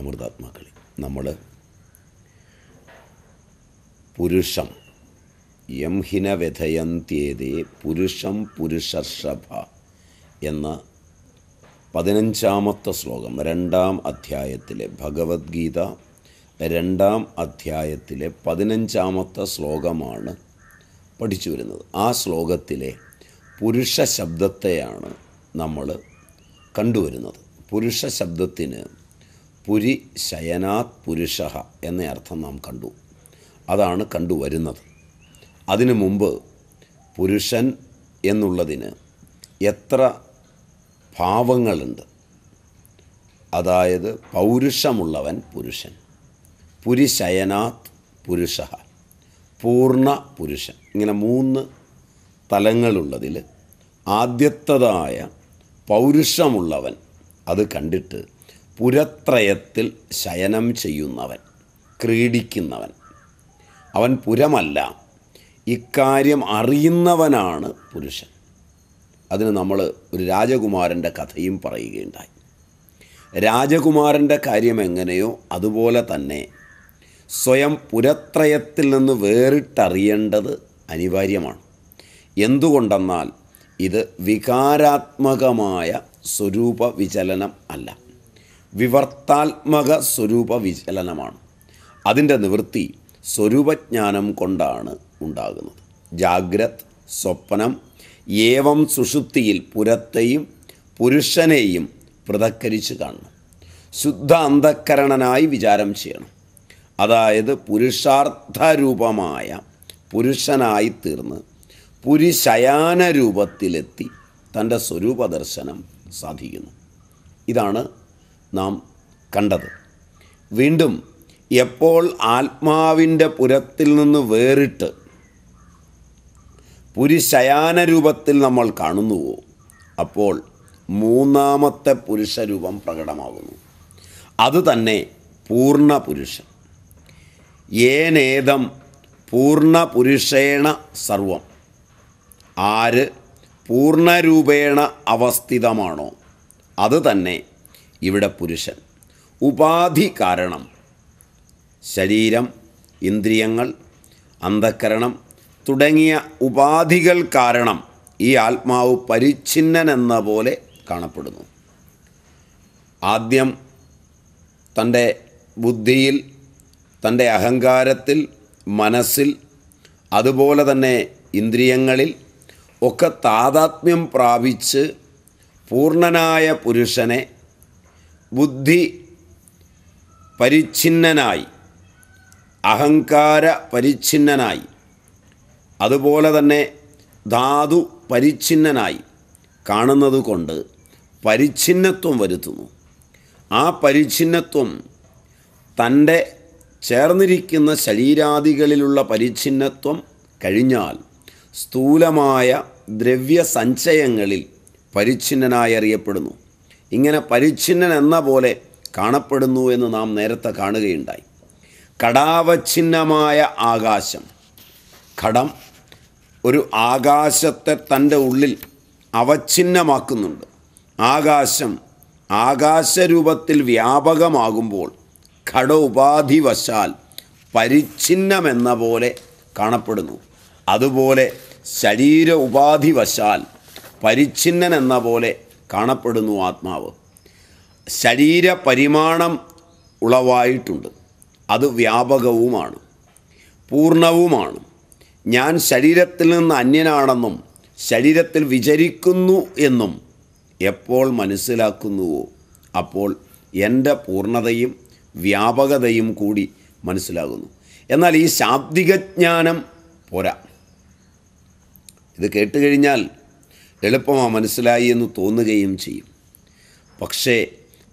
അമൃതാത്മാക്കളി നമ്മൾ പുരുഷം യംഹിന വ്യഥയന്ത്യേതേ പുരുഷം പുരുഷർഷഭ എന്ന പതിനഞ്ചാമത്തെ ശ്ലോകം രണ്ടാം അധ്യായത്തിലെ ഭഗവത്ഗീത രണ്ടാം അധ്യായത്തിലെ പതിനഞ്ചാമത്തെ ശ്ലോകമാണ് പഠിച്ചു വരുന്നത് ആ ശ്ലോകത്തിലെ പുരുഷ ശബ്ദത്തെയാണ് നമ്മൾ കണ്ടുവരുന്നത് പുരുഷ ശബ്ദത്തിന് പുരി ശയനാത് പുരുഷ എന്ന അർത്ഥം നാം കണ്ടു അതാണ് കണ്ടുവരുന്നത് അതിനു മുമ്പ് പുരുഷൻ എന്നുള്ളതിന് എത്ര ഭാവങ്ങളുണ്ട് അതായത് പൗരുഷമുള്ളവൻ പുരുഷൻ പുരിശയനാത് പുരുഷ പൂർണ്ണ പുരുഷൻ ഇങ്ങനെ മൂന്ന് തലങ്ങളുള്ളതിൽ ആദ്യത്തതായ പൗരുഷമുള്ളവൻ അത് കണ്ടിട്ട് പുരത്രയത്തിൽ ശയനം ചെയ്യുന്നവൻ ക്രീഡിക്കുന്നവൻ അവൻ പുരമല്ല ഇക്കാര്യം അറിയുന്നവനാണ് പുരുഷൻ അതിന് നമ്മൾ ഒരു രാജകുമാരൻ്റെ കഥയും പറയുകയുണ്ടായി രാജകുമാരൻ്റെ കാര്യം എങ്ങനെയോ അതുപോലെ തന്നെ സ്വയം പുരത്രയത്തിൽ നിന്ന് വേറിട്ടറിയേണ്ടത് അനിവാര്യമാണ് എന്തുകൊണ്ടെന്നാൽ ഇത് വികാരാത്മകമായ സ്വരൂപ വിചലനം അല്ല വിവർത്താത്മക സ്വരൂപ വിചലനമാണ് അതിൻ്റെ നിവൃത്തി സ്വരൂപജ്ഞാനം കൊണ്ടാണ് ഉണ്ടാകുന്നത് ജാഗ്രത് സ്വപ്നം ഏവം സുഷുപ്തിയിൽ പുരത്തെയും പുരുഷനെയും പൃഥക്കരിച്ച് കാണണം ശുദ്ധ അന്ധക്കരണനായി വിചാരം ചെയ്യണം അതായത് പുരുഷാർത്ഥരൂപമായ പുരുഷനായി തീർന്ന് പുരുഷയാന രൂപത്തിലെത്തി തൻ്റെ സ്വരൂപദർശനം സാധിക്കുന്നു ഇതാണ് നാം കണ്ടത് വീണ്ടും എപ്പോൾ ആത്മാവിൻ്റെ പുരത്തിൽ നിന്ന് വേറിട്ട് പുരുഷയാന രൂപത്തിൽ നമ്മൾ കാണുന്നുവോ അപ്പോൾ മൂന്നാമത്തെ പുരുഷരൂപം പ്രകടമാകുന്നു അതുതന്നെ പൂർണ്ണ പുരുഷൻ ഏനേതം പൂർണ്ണ പുരുഷേണ സർവം ആര് പൂർണ്ണരൂപേണ അവസ്ഥിതമാണോ അത് തന്നെ ഇവിടെ പുരുഷൻ ഉപാധി കാരണം ശരീരം ഇന്ദ്രിയങ്ങൾ അന്ധക്കരണം തുടങ്ങിയ ഉപാധികൾ കാരണം ഈ ആത്മാവ് പരിച്ഛിന്നനെന്ന പോലെ കാണപ്പെടുന്നു ആദ്യം തൻ്റെ ബുദ്ധിയിൽ തൻ്റെ അഹങ്കാരത്തിൽ മനസ്സിൽ അതുപോലെ തന്നെ ഇന്ദ്രിയങ്ങളിൽ ഒക്കെ താതാത്മ്യം പ്രാപിച്ച് പൂർണ്ണനായ പുരുഷനെ ബുദ്ധി പരിച്ഛിന്നനായി അഹങ്കാര പരിച്ഛിന്നനായി അതുപോലെ തന്നെ ധാതു പരിച്ഛിന്നനായി കാണുന്നത് കൊണ്ട് പരിച്ഛിന്നത്വം വരുത്തുന്നു ആ പരിച്ഛിന്നത്വം തൻ്റെ ചേർന്നിരിക്കുന്ന ശരീരാദികളിലുള്ള പരിച്ഛിന്നത്വം കഴിഞ്ഞാൽ സ്ഥൂലമായ ദ്രവ്യസഞ്ചയങ്ങളിൽ പരിച്ഛിന്നനായി അറിയപ്പെടുന്നു ഇങ്ങനെ പരിച്ഛിന്നൻ എന്ന പോലെ കാണപ്പെടുന്നു എന്ന് നാം നേരത്തെ കാണുകയുണ്ടായി കടാവഛിന്നമായ ആകാശം ഘടം ഒരു ആകാശത്തെ തൻ്റെ ഉള്ളിൽ അവഛിന്നമാക്കുന്നുണ്ട് ആകാശം ആകാശരൂപത്തിൽ വ്യാപകമാകുമ്പോൾ ഘട ഉപാധിവശാൽ പരിച്ഛിന്നമെന്ന പോലെ കാണപ്പെടുന്നു അതുപോലെ ശരീര ഉപാധിവശാൽ പരിച്ഛിന്നൻ എന്ന പോലെ കാണപ്പെടുന്നു ആത്മാവ് ശരീരപരിമാണം ഉളവായിട്ടുണ്ട് അത് വ്യാപകവുമാണ് പൂർണ്ണവുമാണ് ഞാൻ ശരീരത്തിൽ നിന്ന് അന്യനാണെന്നും ശരീരത്തിൽ വിചരിക്കുന്നു എന്നും എപ്പോൾ മനസ്സിലാക്കുന്നുവോ അപ്പോൾ എൻ്റെ പൂർണ്ണതയും വ്യാപകതയും കൂടി മനസ്സിലാകുന്നു എന്നാൽ ഈ ശാബ്ദികജ്ഞാനം പോരാ ഇത് കേട്ടുകഴിഞ്ഞാൽ എളുപ്പമാണ് മനസ്സിലായി എന്ന് തോന്നുകയും ചെയ്യും പക്ഷേ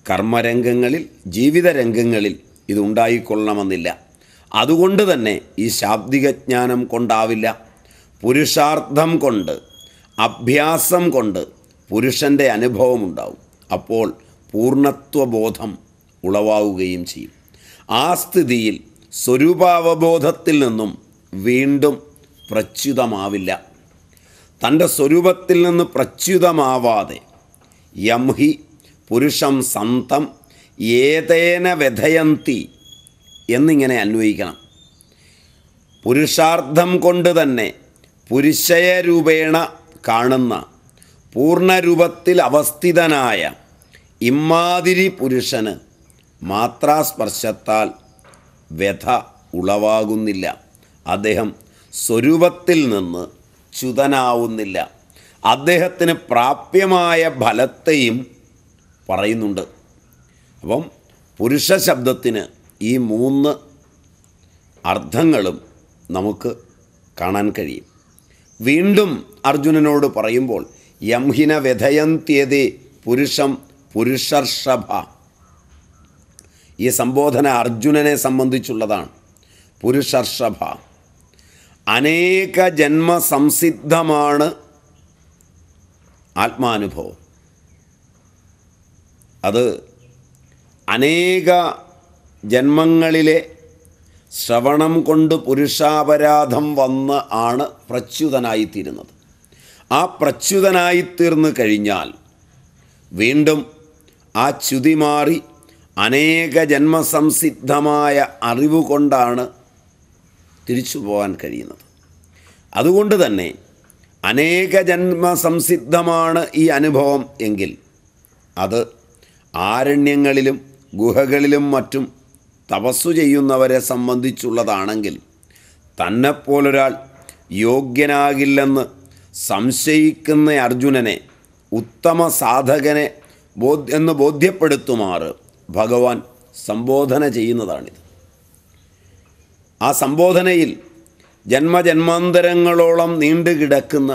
കർമ്മരംഗങ്ങളിൽ ജീവിത രംഗങ്ങളിൽ ഇതുണ്ടായിക്കൊള്ളണമെന്നില്ല അതുകൊണ്ട് തന്നെ ഈ ശാബ്ദികജ്ഞാനം കൊണ്ടാവില്ല പുരുഷാർത്ഥം കൊണ്ട് അഭ്യാസം കൊണ്ട് പുരുഷൻ്റെ അനുഭവമുണ്ടാവും അപ്പോൾ പൂർണ്ണത്വബോധം ഉളവാകുകയും ചെയ്യും ആ സ്ഥിതിയിൽ സ്വരൂപാവബോധത്തിൽ നിന്നും വീണ്ടും പ്രച്യുതമാവില്ല തൻ്റെ സ്വരൂപത്തിൽ നിന്ന് പ്രച്യുതമാവാതെ യംഹി പുരുഷം സന്തം ഏതേന വ്യഥയന്തി എന്നിങ്ങനെ അന്വയിക്കണം പുരുഷാർത്ഥം കൊണ്ട് തന്നെ പുരുഷയരൂപേണ കാണുന്ന പൂർണ്ണരൂപത്തിൽ അവസ്ഥിതനായ ഇമ്മാതിരി പുരുഷന് മാത്രാസ്പർശത്താൽ വ്യഥ ഉളവാകുന്നില്ല അദ്ദേഹം സ്വരൂപത്തിൽ നിന്ന് അച്യുതനാവുന്നില്ല അദ്ദേഹത്തിന് പ്രാപ്യമായ ഫലത്തെയും പറയുന്നുണ്ട് അപ്പം പുരുഷ ശബ്ദത്തിന് ഈ മൂന്ന് അർത്ഥങ്ങളും നമുക്ക് കാണാൻ കഴിയും വീണ്ടും അർജുനനോട് പറയുമ്പോൾ യംഹിന വ്യഥയന്ത്യതി പുരുഷം പുരുഷർഷഭ ഈ സംബോധന അർജുനനെ സംബന്ധിച്ചുള്ളതാണ് പുരുഷർഷഭ അനേക ജന്മ സംസിദ്ധമാണ് ആത്മാനുഭവം അത് അനേക ജന്മങ്ങളിലെ ശ്രവണം കൊണ്ട് പുരുഷാപരാധം വന്ന് ആണ് പ്രച്യുതനായിത്തീരുന്നത് ആ പ്രച്യുതനായിത്തീർന്നു കഴിഞ്ഞാൽ വീണ്ടും ആ ച്യുതി മാറി അനേക ജന്മസംസിദ്ധമായ അറിവ് കൊണ്ടാണ് തിരിച്ചു പോകാൻ കഴിയുന്നത് അതുകൊണ്ട് തന്നെ അനേക ജന്മ സംസിദ്ധമാണ് ഈ അനുഭവം എങ്കിൽ അത് ആരണ്യങ്ങളിലും ഗുഹകളിലും മറ്റും തപസ്സു ചെയ്യുന്നവരെ സംബന്ധിച്ചുള്ളതാണെങ്കിൽ തന്നെപ്പോലൊരാൾ യോഗ്യനാകില്ലെന്ന് സംശയിക്കുന്ന അർജുനനെ ഉത്തമ സാധകനെ ബോധ്യ എന്ന് ബോധ്യപ്പെടുത്തുമാറ് ഭഗവാൻ സംബോധന ചെയ്യുന്നതാണിത് ആ സംബോധനയിൽ ജന്മജന്മാന്തരങ്ങളോളം നീണ്ടുകിടക്കുന്ന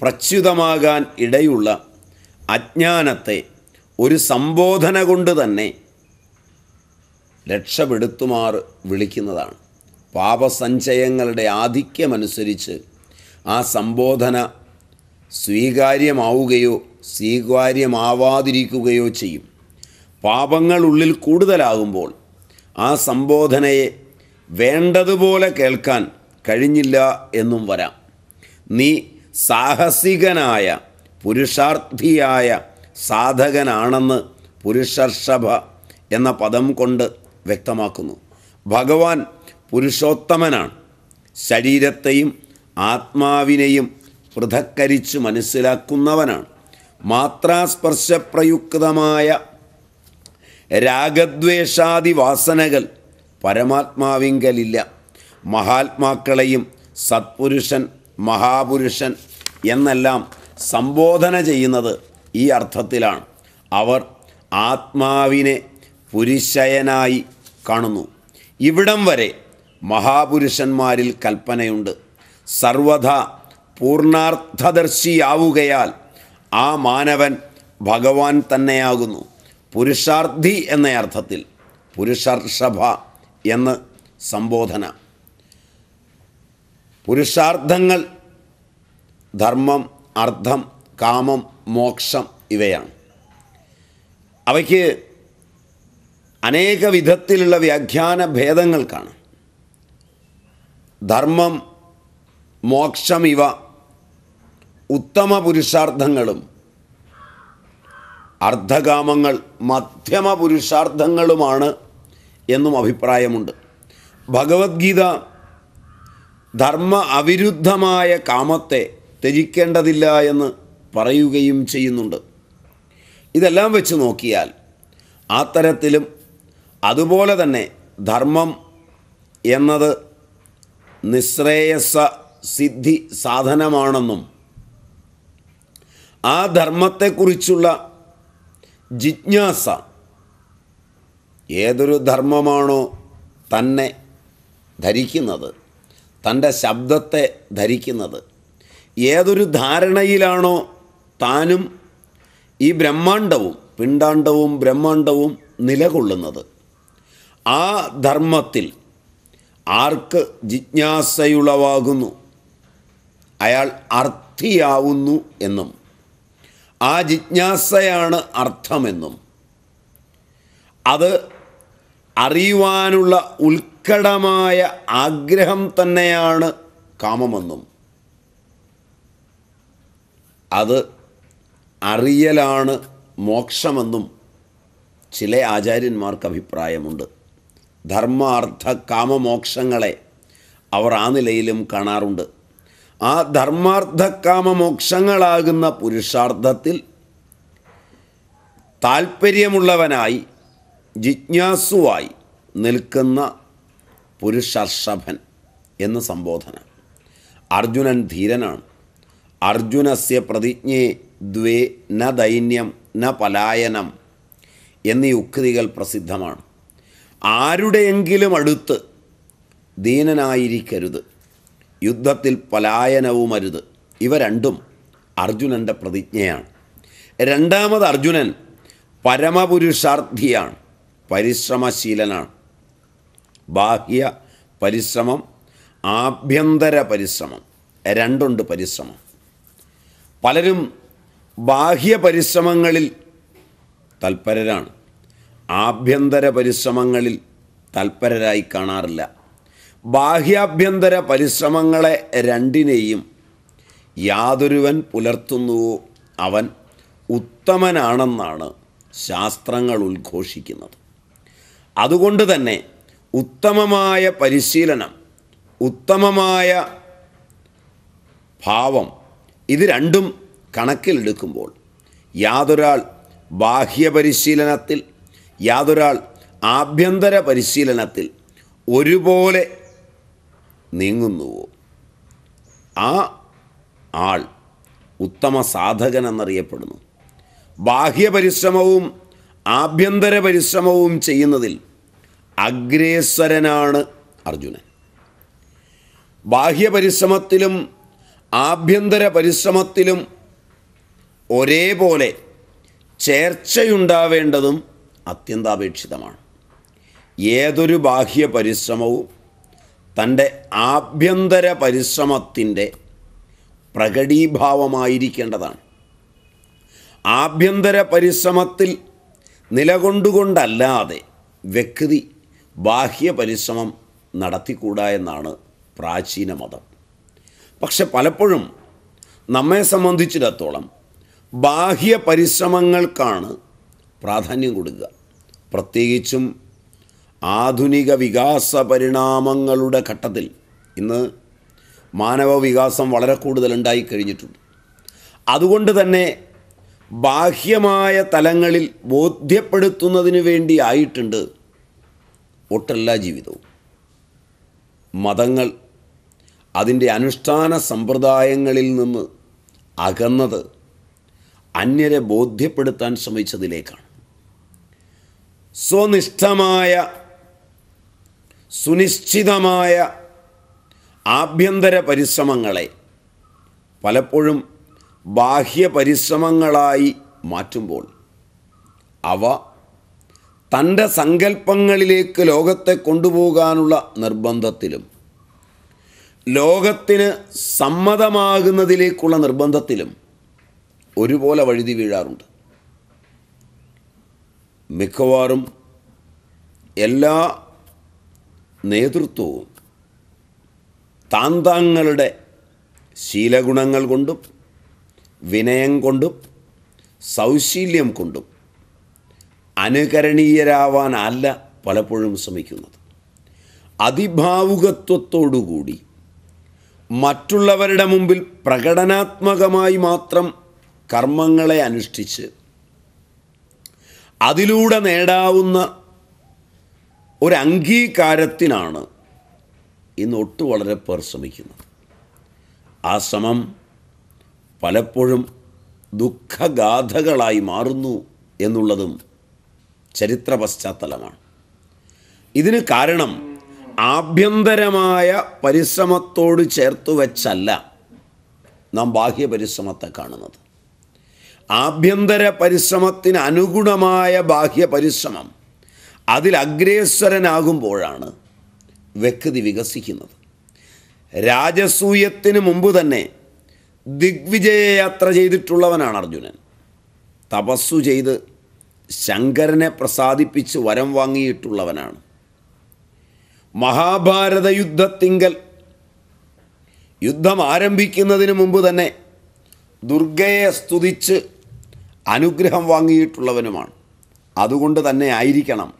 പ്രച്യുതമാകാൻ ഇടയുള്ള അജ്ഞാനത്തെ ഒരു സംബോധന കൊണ്ട് തന്നെ രക്ഷപ്പെടുത്തുമാർ വിളിക്കുന്നതാണ് പാപസഞ്ചയങ്ങളുടെ ആധിക്യമനുസരിച്ച് ആ സംബോധന സ്വീകാര്യമാവുകയോ സ്വീകാര്യമാവാതിരിക്കുകയോ ചെയ്യും പാപങ്ങൾ ഉള്ളിൽ കൂടുതലാകുമ്പോൾ ആ സംബോധനയെ വേണ്ടതുപോലെ കേൾക്കാൻ കഴിഞ്ഞില്ല എന്നും വരാം നീ സാഹസികനായ പുരുഷാർത്ഥിയായ സാധകനാണെന്ന് പുരുഷർഷഭ എന്ന പദം കൊണ്ട് വ്യക്തമാക്കുന്നു ഭഗവാൻ പുരുഷോത്തമനാണ് ശരീരത്തെയും ആത്മാവിനെയും പൃഥക്കരിച്ച് മനസ്സിലാക്കുന്നവനാണ് മാത്രാസ്പർശപ്രയുക്തമായ രാഗദ്വേഷാദി വാസനകൾ പരമാത്മാവിങ്കലില്ല മഹാത്മാക്കളെയും സത്പുരുഷൻ മഹാപുരുഷൻ എന്നെല്ലാം സംബോധന ചെയ്യുന്നത് ഈ അർത്ഥത്തിലാണ് അവർ ആത്മാവിനെ പുരുഷയനായി കാണുന്നു ഇവിടം വരെ മഹാപുരുഷന്മാരിൽ കൽപ്പനയുണ്ട് സർവഥ പൂർണാർത്ഥദർശിയാവുകയാൽ ആ മാനവൻ ഭഗവാൻ തന്നെയാകുന്നു പുരുഷാർത്ഥി എന്ന അർത്ഥത്തിൽ പുരുഷർഷഭ എന്ന് സംബോധന പുരുഷാർത്ഥങ്ങൾ ധർമ്മം അർത്ഥം കാമം മോക്ഷം ഇവയാണ് അവയ്ക്ക് അനേക വിധത്തിലുള്ള വ്യാഖ്യാന ഭേദങ്ങൾ കാണാം ധർമ്മം മോക്ഷം ഇവ ഉത്തമ പുരുഷാർത്ഥങ്ങളും അർദ്ധകാമങ്ങൾ മധ്യമ പുരുഷാർത്ഥങ്ങളുമാണ് എന്നും അഭിപ്രായമുണ്ട് ഭഗവത്ഗീത ധർമ്മ അവിരുദ്ധമായ കാമത്തെ ത്യജിക്കേണ്ടതില്ല എന്ന് പറയുകയും ചെയ്യുന്നുണ്ട് ഇതെല്ലാം വെച്ച് നോക്കിയാൽ ആ തരത്തിലും അതുപോലെ തന്നെ ധർമ്മം എന്നത് നിശ്രേയസ സിദ്ധി സാധനമാണെന്നും ആ ധർമ്മത്തെക്കുറിച്ചുള്ള ജിജ്ഞാസ ഏതൊരു ധർമ്മമാണോ തന്നെ ധരിക്കുന്നത് തൻ്റെ ശബ്ദത്തെ ധരിക്കുന്നത് ഏതൊരു ധാരണയിലാണോ താനും ഈ ബ്രഹ്മാണ്ടവും പിണ്ടാണ്ടവും ബ്രഹ്മാണ്ടവും നിലകൊള്ളുന്നത് ആ ധർമ്മത്തിൽ ആർക്ക് ജിജ്ഞാസയുളവാകുന്നു അയാൾ അർത്ഥിയാവുന്നു എന്നും ആ ജിജ്ഞാസയാണ് അർത്ഥമെന്നും അത് അറിയുവാനുള്ള ഉത്കടമായ ആഗ്രഹം തന്നെയാണ് കാമമെന്നും അത് അറിയലാണ് മോക്ഷമെന്നും ചില ആചാര്യന്മാർക്ക് അഭിപ്രായമുണ്ട് ധർമ്മാർത്ഥ കാമമോക്ഷങ്ങളെ അവർ ആ നിലയിലും കാണാറുണ്ട് ആ ധർമാർത്ഥ കാമമോക്ഷങ്ങളാകുന്ന പുരുഷാർത്ഥത്തിൽ താൽപ്പര്യമുള്ളവനായി ജിജ്ഞാസുവായി നിൽക്കുന്ന പുരുഷർഷഭൻ എന്ന സംബോധന അർജുനൻ ധീരനാണ് അർജുനസ്യ പ്രതിജ്ഞയെ ദ്വേ ന ദൈന്യം ന പലായനം എന്നീ ഉക്തികൾ പ്രസിദ്ധമാണ് ആരുടെയെങ്കിലും അടുത്ത് ദീനനായിരിക്കരുത് യുദ്ധത്തിൽ പലായനവും അരുത് ഇവ രണ്ടും അർജുനൻ്റെ പ്രതിജ്ഞയാണ് രണ്ടാമത് അർജുനൻ പരമപുരുഷാർത്ഥിയാണ് പരിശ്രമശീലനാണ് ബാഹ്യ പരിശ്രമം ആഭ്യന്തര പരിശ്രമം രണ്ടുണ്ട് പരിശ്രമം പലരും ബാഹ്യ പരിശ്രമങ്ങളിൽ തൽപരരാണ് ആഭ്യന്തര പരിശ്രമങ്ങളിൽ തൽപരരായി കാണാറില്ല ബാഹ്യാഭ്യന്തര പരിശ്രമങ്ങളെ രണ്ടിനെയും യാതൊരുവൻ പുലർത്തുന്നുവോ അവൻ ഉത്തമനാണെന്നാണ് ശാസ്ത്രങ്ങൾ ഉദ്ഘോഷിക്കുന്നത് അതുകൊണ്ട് തന്നെ ഉത്തമമായ പരിശീലനം ഉത്തമമായ ഭാവം ഇത് രണ്ടും കണക്കിലെടുക്കുമ്പോൾ യാതൊരാൾ ബാഹ്യ പരിശീലനത്തിൽ യാതൊരാൾ ആഭ്യന്തര പരിശീലനത്തിൽ ഒരുപോലെ നീങ്ങുന്നുവോ ആ ആൾ ഉത്തമ സാധകൻ എന്നറിയപ്പെടുന്നു ബാഹ്യ പരിശ്രമവും ആഭ്യന്തര പരിശ്രമവും ചെയ്യുന്നതിൽ അഗ്രേസരനാണ് അർജുനൻ ബാഹ്യ പരിശ്രമത്തിലും ആഭ്യന്തര പരിശ്രമത്തിലും ഒരേപോലെ ചേർച്ചയുണ്ടാവേണ്ടതും അത്യന്താപേക്ഷിതമാണ് ഏതൊരു ബാഹ്യ പരിശ്രമവും തൻ്റെ ആഭ്യന്തര പരിശ്രമത്തിൻ്റെ പ്രകടീഭാവമായിരിക്കേണ്ടതാണ് ആഭ്യന്തര പരിശ്രമത്തിൽ നിലകൊണ്ടുകൊണ്ടല്ലാതെ വ്യക്തി ബാഹ്യ പരിശ്രമം നടത്തിക്കൂടാ എന്നാണ് പ്രാചീന മതം പക്ഷെ പലപ്പോഴും നമ്മെ സംബന്ധിച്ചിടത്തോളം ബാഹ്യ പരിശ്രമങ്ങൾക്കാണ് പ്രാധാന്യം കൊടുക്കുക പ്രത്യേകിച്ചും ആധുനിക വികാസ പരിണാമങ്ങളുടെ ഘട്ടത്തിൽ ഇന്ന് മാനവ വികാസം വളരെ കൂടുതലുണ്ടായി കഴിഞ്ഞിട്ടുണ്ട് അതുകൊണ്ട് തന്നെ ബാഹ്യമായ തലങ്ങളിൽ ബോധ്യപ്പെടുത്തുന്നതിന് വേണ്ടിയായിട്ടുണ്ട് ഒട്ടെല്ലാ ജീവിതവും മതങ്ങൾ അതിൻ്റെ അനുഷ്ഠാന സമ്പ്രദായങ്ങളിൽ നിന്ന് അകന്നത് അന്യരെ ബോധ്യപ്പെടുത്താൻ ശ്രമിച്ചതിലേക്കാണ് സ്വനിഷ്ഠമായ സുനിശ്ചിതമായ ആഭ്യന്തര പരിശ്രമങ്ങളെ പലപ്പോഴും ബാഹ്യ പരിശ്രമങ്ങളായി മാറ്റുമ്പോൾ അവ തൻ്റെ സങ്കല്പങ്ങളിലേക്ക് ലോകത്തെ കൊണ്ടുപോകാനുള്ള നിർബന്ധത്തിലും ലോകത്തിന് സമ്മതമാകുന്നതിലേക്കുള്ള നിർബന്ധത്തിലും ഒരുപോലെ വഴുതി വീഴാറുണ്ട് മിക്കവാറും എല്ലാ നേതൃത്വവും താന്താങ്ങളുടെ ശീലഗുണങ്ങൾ കൊണ്ടും വിനയം കൊണ്ടും സൗശീല്യം കൊണ്ടും അനുകരണീയരാവാനല്ല പലപ്പോഴും ശ്രമിക്കുന്നത് അതിഭാവുകത്വത്തോടുകൂടി മറ്റുള്ളവരുടെ മുമ്പിൽ പ്രകടനാത്മകമായി മാത്രം കർമ്മങ്ങളെ അനുഷ്ഠിച്ച് അതിലൂടെ നേടാവുന്ന ഒരു അംഗീകാരത്തിനാണ് ഇന്ന് ഒട്ടു വളരെ പേർ ശ്രമിക്കുന്നത് ആ ശ്രമം പലപ്പോഴും ദുഃഖഗാഥകളായി മാറുന്നു എന്നുള്ളതും ചരിത്ര പശ്ചാത്തലമാണ് ഇതിന് കാരണം ആഭ്യന്തരമായ പരിശ്രമത്തോട് ചേർത്തു വച്ചല്ല നാം ബാഹ്യ പരിശ്രമത്തെ കാണുന്നത് ആഭ്യന്തര പരിശ്രമത്തിന് അനുഗുണമായ ബാഹ്യ പരിശ്രമം അതിൽ അഗ്രേശ്വരനാകുമ്പോഴാണ് വ്യക്തി വികസിക്കുന്നത് രാജസൂയത്തിന് മുമ്പ് തന്നെ ദിഗ്വിജയ യാത്ര ചെയ്തിട്ടുള്ളവനാണ് അർജുനൻ തപസ്സു ചെയ്ത് ശങ്കരനെ പ്രസാദിപ്പിച്ച് വരം വാങ്ങിയിട്ടുള്ളവനാണ് മഹാഭാരത യുദ്ധത്തിങ്കൽ യുദ്ധം ആരംഭിക്കുന്നതിന് മുമ്പ് തന്നെ ദുർഗയെ സ്തുതിച്ച് അനുഗ്രഹം വാങ്ങിയിട്ടുള്ളവനുമാണ് അതുകൊണ്ട് തന്നെ ആയിരിക്കണം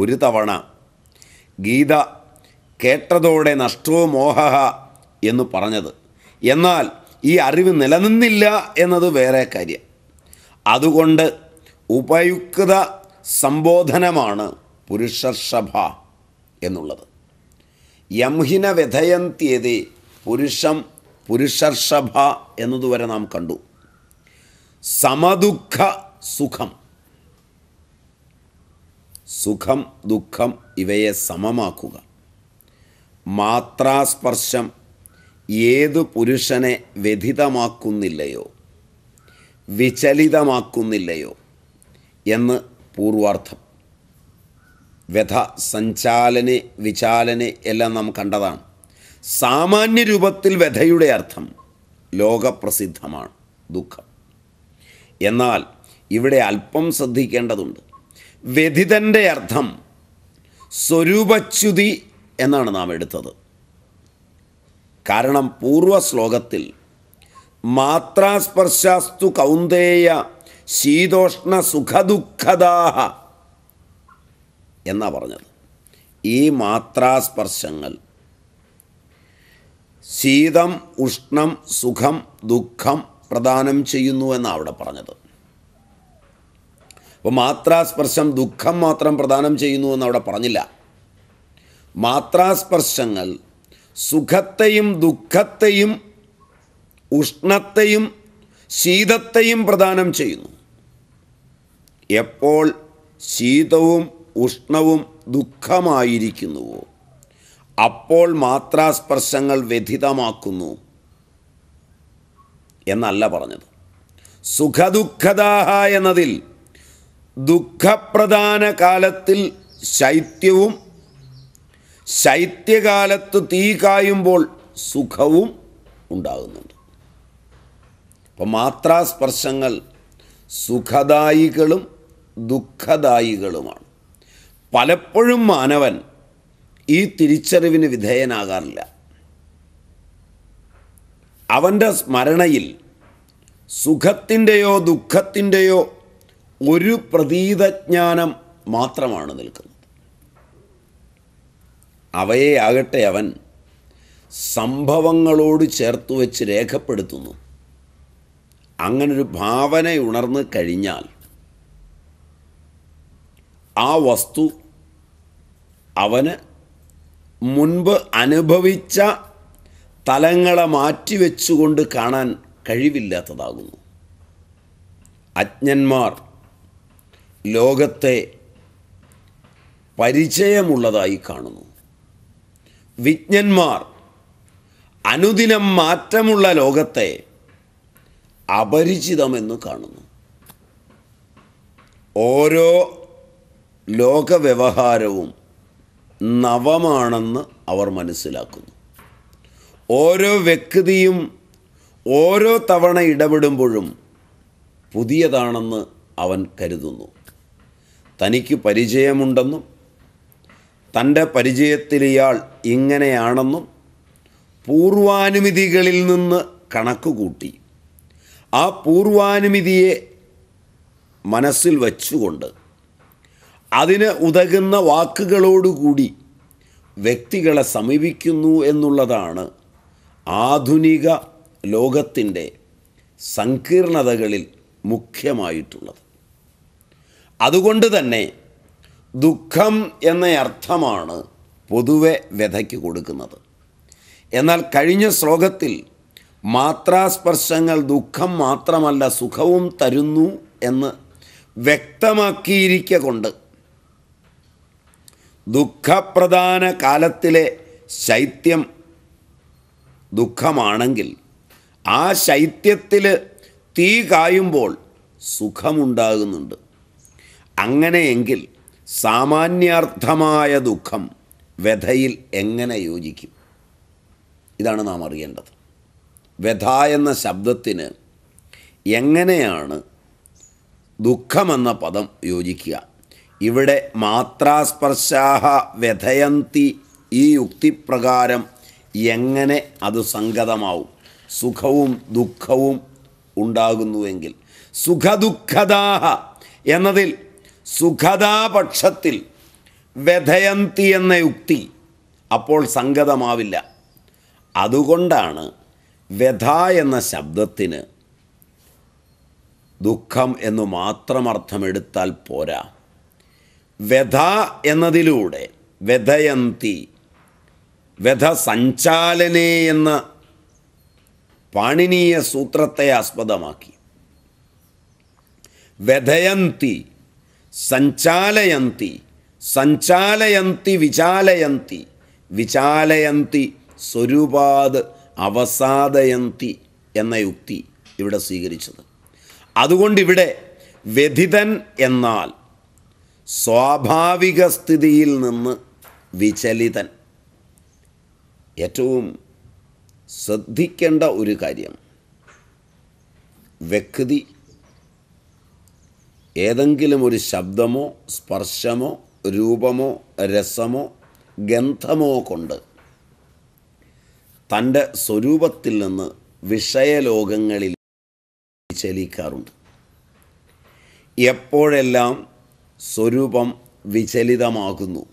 ഒരു തവണ ഗീത കേട്ടതോടെ നഷ്ടവും മോഹ എന്ന് പറഞ്ഞത് എന്നാൽ ഈ അറിവ് നിലനിന്നില്ല എന്നത് വേറെ കാര്യം അതുകൊണ്ട് ഉപയുക്ത സംബോധനമാണ് പുരുഷർഷഭ എന്നുള്ളത് യംഹിന വ്യഥയന്തിയതേ പുരുഷം പുരുഷർഷഭ എന്നതുവരെ നാം കണ്ടു സമദുഃഖ സുഖം സുഖം ദുഃഖം ഇവയെ സമമാക്കുക മാത്രാസ്പർശം ഏതു പുരുഷനെ വ്യഥിതമാക്കുന്നില്ലയോ വിചലിതമാക്കുന്നില്ലയോ എന്ന് പൂർവാർത്ഥം വ്യഥ സഞ്ചാലനെ വിചാലനെ എല്ലാം നാം കണ്ടതാണ് സാമാന്യ രൂപത്തിൽ വ്യഥയുടെ അർത്ഥം ലോകപ്രസിദ്ധമാണ് ദുഃഖം എന്നാൽ ഇവിടെ അല്പം ശ്രദ്ധിക്കേണ്ടതുണ്ട് വ്യഥിതൻ്റെ അർത്ഥം സ്വരൂപച്യുതി എന്നാണ് നാം എടുത്തത് കാരണം പൂർവ ശ്ലോകത്തിൽ മാത്രാസ്പർശാസ്തു കൗന്ദേയ ശീതോഷ്ണ സുഖദുഃഖദാഹ എന്നാ പറഞ്ഞത് ഈ മാത്രാസ്പർശങ്ങൾ ശീതം ഉഷ്ണം സുഖം ദുഃഖം പ്രദാനം ചെയ്യുന്നു എന്നാണ് അവിടെ പറഞ്ഞത് അപ്പോൾ മാത്രാസ്പർശം ദുഃഖം മാത്രം പ്രദാനം ചെയ്യുന്നു എന്ന് പറഞ്ഞില്ല മാത്രാസ്പർശങ്ങൾ സുഖത്തെയും ദുഃഖത്തെയും ഉഷ്ണത്തെയും ശീതത്തെയും പ്രദാനം ചെയ്യുന്നു എപ്പോൾ ശീതവും ഉഷ്ണവും ദുഃഖമായിരിക്കുന്നുവോ അപ്പോൾ മാത്രാസ്പർശങ്ങൾ വ്യഥിതമാക്കുന്നു എന്നല്ല പറഞ്ഞത് സുഖദുഃഖദാഹ എന്നതിൽ ദുഃഖപ്രധാന കാലത്തിൽ ശൈത്യവും ശൈത്യകാലത്ത് തീ കായുമ്പോൾ സുഖവും ഉണ്ടാകുന്നുണ്ട് അപ്പം മാത്രാസ്പർശങ്ങൾ സുഖദായികളും ദുഃഖദായികളുമാണ് പലപ്പോഴും മാനവൻ ഈ തിരിച്ചറിവിന് വിധേയനാകാറില്ല അവൻ്റെ സ്മരണയിൽ സുഖത്തിൻ്റെയോ ദുഃഖത്തിൻ്റെയോ ഒരു പ്രതീതജ്ഞാനം മാത്രമാണ് നിൽക്കുന്നത് അവയെ ആകട്ടെ അവൻ സംഭവങ്ങളോട് ചേർത്ത് വെച്ച് രേഖപ്പെടുത്തുന്നു അങ്ങനൊരു ഭാവന ഉണർന്നു കഴിഞ്ഞാൽ ആ വസ്തു അവന് മുൻപ് അനുഭവിച്ച തലങ്ങളെ മാറ്റിവെച്ചുകൊണ്ട് കാണാൻ കഴിവില്ലാത്തതാകുന്നു അജ്ഞന്മാർ ലോകത്തെ പരിചയമുള്ളതായി കാണുന്നു വിജ്ഞന്മാർ അനുദിനം മാറ്റമുള്ള ലോകത്തെ അപരിചിതമെന്ന് കാണുന്നു ഓരോ ലോകവ്യവഹാരവും നവമാണെന്ന് അവർ മനസ്സിലാക്കുന്നു ഓരോ വ്യക്തിയും ഓരോ തവണ ഇടപെടുമ്പോഴും പുതിയതാണെന്ന് അവൻ കരുതുന്നു തനിക്ക് പരിചയമുണ്ടെന്നും തൻ്റെ പരിചയത്തിലിയാൾ ഇങ്ങനെയാണെന്നും പൂർവാനുമിതികളിൽ നിന്ന് കണക്കുകൂട്ടി ആ പൂർവാനുമിതിയെ മനസ്സിൽ വച്ചുകൊണ്ട് അതിന് ഉതകുന്ന വാക്കുകളോടുകൂടി വ്യക്തികളെ സമീപിക്കുന്നു എന്നുള്ളതാണ് ആധുനിക ലോകത്തിൻ്റെ സങ്കീർണതകളിൽ മുഖ്യമായിട്ടുള്ളത് അതുകൊണ്ട് തന്നെ ദുഃഖം എന്ന അർത്ഥമാണ് പൊതുവെ വ്യതയ്ക്ക് കൊടുക്കുന്നത് എന്നാൽ കഴിഞ്ഞ ശ്ലോകത്തിൽ മാത്രാസ്പർശങ്ങൾ ദുഃഖം മാത്രമല്ല സുഖവും തരുന്നു എന്ന് വ്യക്തമാക്കിയിരിക്ക കൊണ്ട് ദുഃഖപ്രധാന കാലത്തിലെ ശൈത്യം ദുഃഖമാണെങ്കിൽ ആ ശൈത്യത്തിൽ തീ കായുമ്പോൾ സുഖമുണ്ടാകുന്നുണ്ട് അങ്ങനെയെങ്കിൽ സാമാന്യാർത്ഥമായ ദുഃഖം വ്യഥയിൽ എങ്ങനെ യോജിക്കും ഇതാണ് നാം അറിയേണ്ടത് വ്യഥ എന്ന ശബ്ദത്തിന് എങ്ങനെയാണ് ദുഃഖമെന്ന പദം യോജിക്കുക ഇവിടെ മാത്രാസ്പർശാഹ വ്യഥയന്തി ഈ യുക്തിപ്രകാരം എങ്ങനെ അത് സംഗതമാവും സുഖവും ദുഃഖവും ഉണ്ടാകുന്നുവെങ്കിൽ സുഖദുഃഖദാഹ എന്നതിൽ സുഖതാപക്ഷത്തിൽ വ്യഥയന്തി എന്ന യുക്തി അപ്പോൾ സംഗതമാവില്ല അതുകൊണ്ടാണ് വ്യഥ എന്ന ശബ്ദത്തിന് ദുഃഖം എന്ന് മാത്രം അർത്ഥമെടുത്താൽ പോരാ വ്യഥ എന്നതിലൂടെ വ്യഥയന്തി വ്യഥ സഞ്ചാലനെ എന്ന പാണിനീയ സൂത്രത്തെ ആസ്പദമാക്കി വ്യഥയന്തി സഞ്ചാലയന്തി സഞ്ചാലയന്തി വിചാലയന്തി വിചാലയന്തി സ്വരൂപാത് അവസാദയന്തി എന്ന യുക്തി ഇവിടെ സ്വീകരിച്ചത് അതുകൊണ്ടിവിടെ വ്യഥിതൻ എന്നാൽ സ്വാഭാവിക സ്ഥിതിയിൽ നിന്ന് വിചലിതൻ ഏറ്റവും ശ്രദ്ധിക്കേണ്ട ഒരു കാര്യം വ്യക്തി ഏതെങ്കിലും ഒരു ശബ്ദമോ സ്പർശമോ രൂപമോ രസമോ ഗന്ധമോ കൊണ്ട് തൻ്റെ സ്വരൂപത്തിൽ നിന്ന് വിഷയലോകങ്ങളിൽ വിചലിക്കാറുണ്ട് എപ്പോഴെല്ലാം സ്വരൂപം വിചലിതമാകുന്നു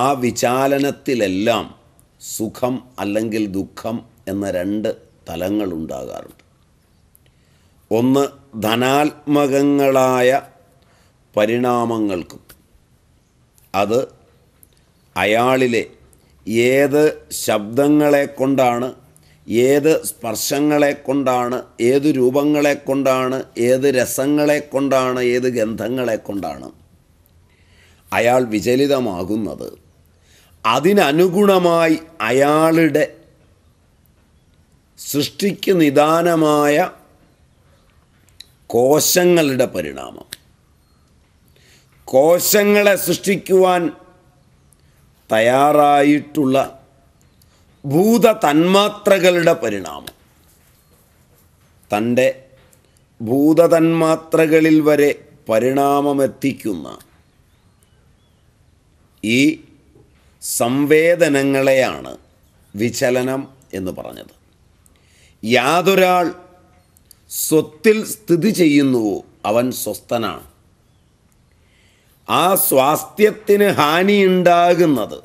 ആ വിചാലനത്തിലെല്ലാം സുഖം അല്ലെങ്കിൽ ദുഃഖം എന്ന രണ്ട് തലങ്ങളുണ്ടാകാറുണ്ട് ഒന്ന് ധനാത്മകങ്ങളായ പരിണാമങ്ങൾക്കും അത് അയാളിലെ ഏത് ശബ്ദങ്ങളെ കൊണ്ടാണ് ഏത് സ്പർശങ്ങളെ കൊണ്ടാണ് ഏത് രൂപങ്ങളെ കൊണ്ടാണ് ഏത് രസങ്ങളെ കൊണ്ടാണ് ഏത് ഗന്ധങ്ങളെ കൊണ്ടാണ് അയാൾ വിചലിതമാകുന്നത് അതിനനുഗുണമായി അയാളുടെ സൃഷ്ടിക്ക് നിദാനമായ കോശങ്ങളുടെ പരിണാമം കോശങ്ങളെ സൃഷ്ടിക്കുവാൻ തയ്യാറായിട്ടുള്ള ഭൂത തന്മാത്രകളുടെ പരിണാമം തൻ്റെ ഭൂതതന്മാത്രകളിൽ വരെ പരിണാമമെത്തിക്കുന്ന ഈ സംവേദനങ്ങളെയാണ് വിചലനം എന്ന് പറഞ്ഞത് യാതൊരാൾ സ്വത്തിൽ സ്ഥിതി ചെയ്യുന്നുവോ അവൻ സ്വസ്ഥനാണ് ആ സ്വാസ്ഥ്യത്തിന് ഹാനി ഉണ്ടാകുന്നത്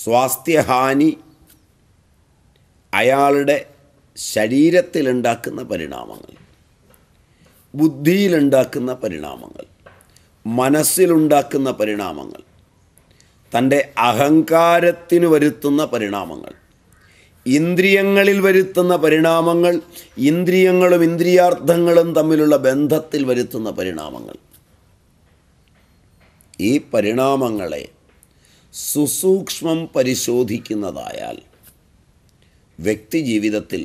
സ്വാസ്ഥ്യഹാനി അയാളുടെ ശരീരത്തിലുണ്ടാക്കുന്ന പരിണാമങ്ങൾ ബുദ്ധിയിലുണ്ടാക്കുന്ന പരിണാമങ്ങൾ മനസ്സിലുണ്ടാക്കുന്ന പരിണാമങ്ങൾ തൻ്റെ അഹങ്കാരത്തിന് വരുത്തുന്ന പരിണാമങ്ങൾ ഇന്ദ്രിയങ്ങളിൽ വരുത്തുന്ന പരിണാമങ്ങൾ ഇന്ദ്രിയങ്ങളും ഇന്ദ്രിയാർത്ഥങ്ങളും തമ്മിലുള്ള ബന്ധത്തിൽ വരുത്തുന്ന പരിണാമങ്ങൾ ഈ പരിണാമങ്ങളെ സുസൂക്ഷ്മം പരിശോധിക്കുന്നതായാൽ വ്യക്തി ജീവിതത്തിൽ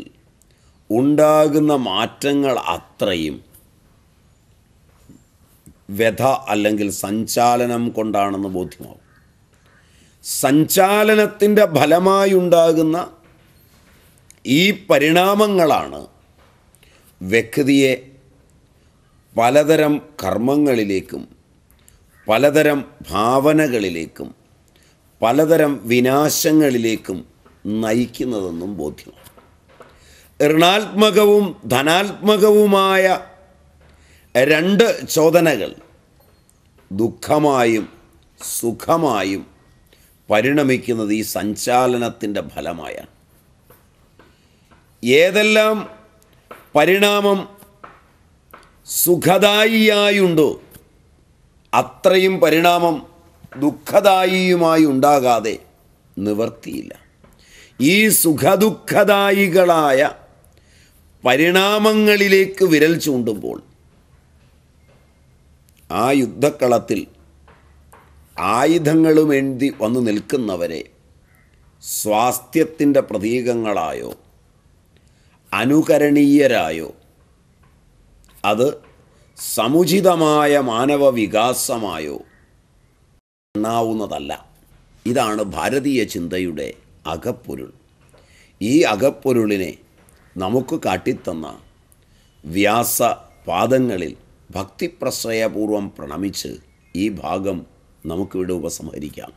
ഉണ്ടാകുന്ന മാറ്റങ്ങൾ അത്രയും വ്യഥ അല്ലെങ്കിൽ സഞ്ചാലനം കൊണ്ടാണെന്ന് ബോധ്യമാവും സഞ്ചാലനത്തിൻ്റെ ഫലമായുണ്ടാകുന്ന ഈ പരിണാമങ്ങളാണ് വ്യക്തിയെ പലതരം കർമ്മങ്ങളിലേക്കും പലതരം ഭാവനകളിലേക്കും പലതരം വിനാശങ്ങളിലേക്കും നയിക്കുന്നതെന്നും ബോധ്യം ഋണാത്മകവും ധനാത്മകവുമായ രണ്ട് ചോദനകൾ ദുഃഖമായും സുഖമായും പരിണമിക്കുന്നത് ഈ സഞ്ചാലനത്തിൻ്റെ ഫലമായാണ് ഏതെല്ലാം പരിണാമം സുഖദായിയായുണ്ടോ അത്രയും പരിണാമം ദുഃഖദായിയുമായി ഉണ്ടാകാതെ നിവർത്തിയില്ല ഈ സുഖദുഃഖദായികളായ പരിണാമങ്ങളിലേക്ക് വിരൽ ചൂണ്ടുമ്പോൾ ആ യുദ്ധക്കളത്തിൽ ആയുധങ്ങളുമേന്തി വന്നു നിൽക്കുന്നവരെ സ്വാസ്ഥ്യത്തിൻ്റെ പ്രതീകങ്ങളായോ അനുകരണീയരായോ അത് സമുചിതമായ മാനവ വികാസമായോ എണ്ണാവുന്നതല്ല ഇതാണ് ഭാരതീയ ചിന്തയുടെ അകപ്പൊരുൾ ഈ അകപ്പൊരുളിനെ നമുക്ക് കാട്ടിത്തന്ന വ്യാസ പാദങ്ങളിൽ ഭക്തിപ്രശ്രയപൂർവം പ്രണമിച്ച് ഈ ഭാഗം നമുക്കിവിടെ ഉപസംഹരിക്കാം